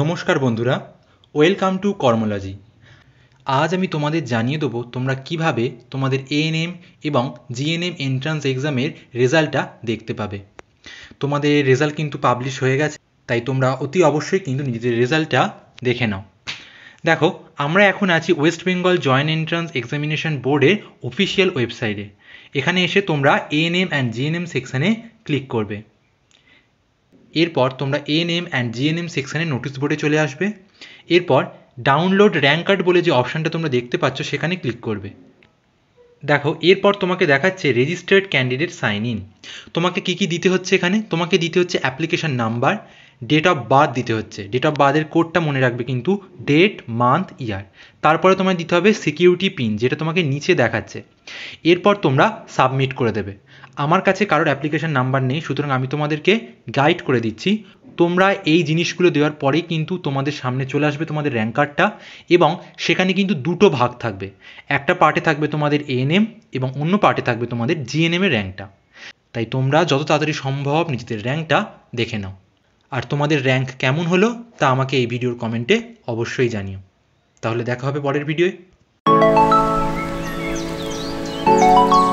নমস্কার বন্ধুরা welcome to কর্মোলজি আজ আমি তোমাদের জানিয়ে দেবো তোমরা কিভাবে তোমাদের এএনএম এবং জিএনএম এন্ট্রান্স এক্সামের রেজাল্টটা দেখতে পাবে তোমাদের রেজাল্ট কিন্তু পাবলিশ হয়ে গেছে তাই তোমরা অতি অবশ্যই কিন্তু নিজেদের রেজাল্টটা দেখে নাও দেখো আমরা এখন আছি West Bengal joint entrance examination বোর্ডের অফিসিয়াল ওয়েবসাইটে এখানে এসে তোমরা এএনএম অ্যান্ড জিএনএম সেকশানে ক্লিক করবে এরপর তোমরা এন এম অ্যান্ড জিএনএম সেকশানে নোটিশ বোর্ডে চলে আসবে এরপর ডাউনলোড র্যাঙ্ক কার্ড বলে যে অপশানটা তোমরা দেখতে পাচ্ছ সেখানে ক্লিক করবে দেখো এরপর তোমাকে দেখাচ্ছে রেজিস্টার্ড ক্যান্ডিডেট সাইন ইন তোমাকে কী কী দিতে হচ্ছে এখানে তোমাকে দিতে হচ্ছে application number date of birth দিতে হচ্ছে ডেট অফ বার্থের কোডটা মনে রাখবে কিন্তু ডেট মান্থ ইয়ার তারপরে তোমায় দিতে হবে সিকিউরিটি পিন যেটা তোমাকে নিচে দেখাচ্ছে এরপর তোমরা সাবমিট করে দেবে আমার কাছে কারোর অ্যাপ্লিকেশন নাম্বার নেই সুতরাং আমি তোমাদেরকে গাইড করে দিচ্ছি তোমরা এই জিনিসগুলো দেওয়ার পরেই কিন্তু তোমাদের সামনে চলে আসবে তোমাদের র্যাঙ্ক কার্ডটা এবং সেখানে কিন্তু দুটো ভাগ থাকবে একটা পার্টে থাকবে তোমাদের এএনএম এবং অন্য পার্টে থাকবে তোমাদের জিএনএমের র্যাঙ্কটা তাই তোমরা যত তাড়াতাড়ি সম্ভব নিজেদের র্যাঙ্কটা দেখে নাও আর তোমাদের র্যাঙ্ক কেমন হলো তা আমাকে এই ভিডিওর কমেন্টে অবশ্যই জানিও তাহলে দেখা হবে পরের ভিডিওয়